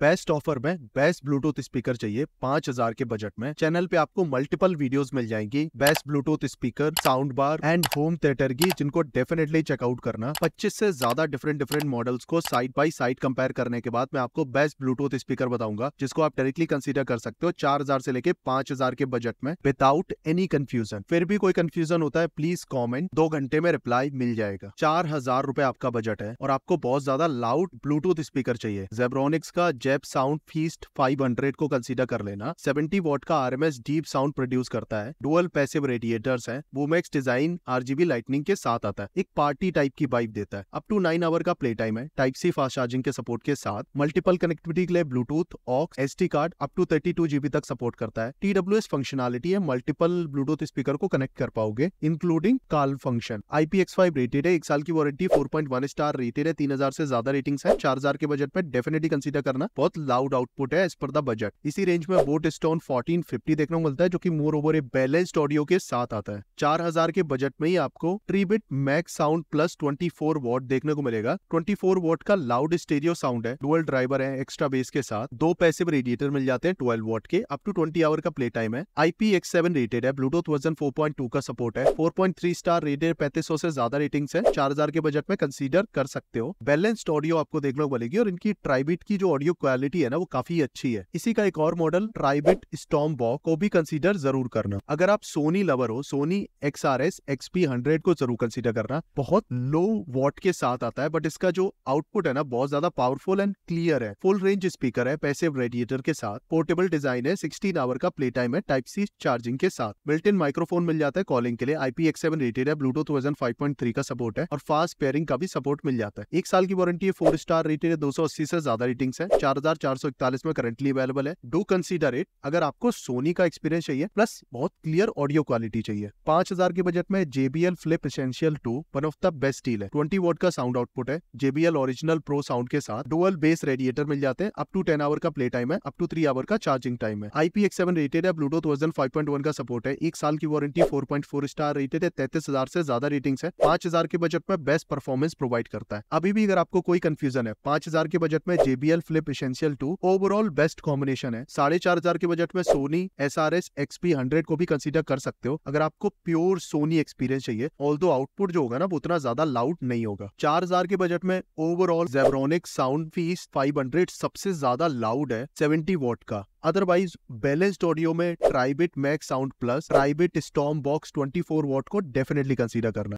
best offer में best Bluetooth speaker चाहिए पांच हजार के बजट में चैनल पे आपको मल्टीपल वीडियोस मिल जाएंगी best Bluetooth speaker sound bar and home theatre की जिनको डेफिनेटली चेकआउट करना 25 से ज्यादा डिफरेंट डिफरेंट मॉडल्स को साइड बाय साइड कंपेयर करने के बाद मैं आपको बेस्ट ब्लूटूथ स्पीकर बताऊंगा जिसको आप डायरेक्टली कंसिडर कर सकते हो चार से लेके पांच के बजट में विदाउट एनी कंफ्यूजन फिर भी कोई कंफ्यूजन होता है प्लीज कॉमेंट दो घंटे में रिप्लाई मिल जाएगा चार हजार आपका बजट है और आपको बहुत ज्यादा लाउड ब्लूटूथ स्पीकर चाहिए जेब्रोनिक्स का जेप साउंड फीस्ट 500 को कंसीडर कर लेना 70 वॉट का आरएमएस डीप साउंड प्रोड्यूस करता है डुअल पैसिव रेडिएटर्स हैं वोमैक्स डिजाइन आरजीबी लाइटनिंग के साथ आता है एक पार्टी टाइप की बाइक देता है अप टू नाइन आवर का प्ले टाइम है टाइप सी फास्ट चार्जिंग के सपोर्ट के साथ मल्टीपल कनेक्टिविटी के लिए Bluetooth aux S card up to thirty two GB तक सपोर्ट करता है टी एस फंक्शनलिटी है मल्टीपल ब्लूटूथ स्पीकर को कनेक्ट कर पाओगे including call function five rated है एक साल की वारंटी वन स्टार रेटेड है हजार से ज्यादा रेटिंग्स है हजार के बजट में डेफिनेटली कंसीडर करना बहुत लाउड आउटपुट है एज पर द बजट इसी रेंज में बोट स्टोन फोर्टीन फिफ्टी देखने को मिलता है जो की moreover a balanced audio के साथ आता है चार हजार के बजट में ही आपको Tribit Max Sound Plus twenty four watt देखने को मिलेगा ट्वेंटी फोर वॉट का लाउड स्टेरियो साउंड है डुअल ड्राइवर है एक्स्ट्रा बेस के साथ दो पैसिव रेडिएटर मिल जाते हैं ट्वेल्व वॉट के अप टू ट्वेंटी आवर का प्ले टाइम है आईपी एक्स सेवन रेटेड है Bluetooth version four point two का सपोर्ट है four point three star rated पैंतीस सौ से ज्यादा रेटिंग है चार हजार के बजट में कंसिडर कर सकते हो बैलेंस्ड ऑडियो आपको देखने को मिलेगी और इनकी ट्राइबिट की जो ऑडियो क्वालिटी है ना वो काफी अच्छी है इसी का एक और मॉडल ट्राइबिट स्टॉम बॉक को भी कंसिडर जरूर करना अगर आप सोनी लवर हो Sony X R S XP hundred को जरूर कंसिडर करना बहुत लो वॉट के साथ आता है बट इसका जो आउटपुट है ना बहुत ज्यादा पावरफुल एंड क्लियर है फुल रेंज स्पीकर है पैसिव रेडिएटर के साथ पोर्टेबल डिजाइन है सिक्सटीन आवर का प्ले टाइम है टाइप सी चार्जिंग के साथ बिल्ट इन माइक्रोफोन मिल जाता है कॉलिंग के लिए आईपी एक्स सेवन रेटेड है Bluetooth version five point three का सपोर्ट है और फास्ट पेयरिंग का भी सपोर्ट मिल जाता है एक साल की वारंटी है फोर स्टार रेटेड है दो सौ अस्सी से ज्यादा रेटिंग है चार में करेंटली अवेलेबल है डू कंसीडर इट अगर आपको सोनी का एक्सपीरियंस चाहिए प्लस बहुत क्लियर ऑडियो क्वालिटी चाहिए पांच हजार के बजट में JBL Flip Essential two one of the best deal है ट्वेंटी वोट का साउंड आउटपुट है जेबीएल ओरिजिनल प्रो साउंड के साथ डुअल बेस रेडिएटर मिल जाते हैं अप टू टेन आवर का प्ले टाइम है अप टू थ्री आवर का चार्जिंग टाइम है आईपी एक्स सेवन रेटेड है Bluetooth version five point one का सपोर्ट है एक साल की warranty four point four star rated है तैतीस हजार से ज्यादा रेटिंग है पांच हजार के बजट में बेस्ट परफॉर्मेंस प्रोवाइड करता है अभी भी अगर आपको कोई कंफ्यूजन है पांच हजार के बजट में JBL Flip Essential two overall best combination है साढ़े चार हजार के बजट में Sony S R S XP hundred को भी कंसिडर कर सकते हो अगर आपको प्योर सोनी एक्सपीरियंस चाहिए ऑल दो आउटपुट जो होगा ना वो उतना ज्यादा लाउड नहीं होगा चार हजार के बजट में overall Zebronic sound feast five hundred सबसे ज्यादा लाउड है सेवेंटी वॉट का अदरवाइज बैलेंस्ड ऑडियो में Tribit Max sound plus Tribit Storm box four watt को डेफिनेटली कंसिडर करना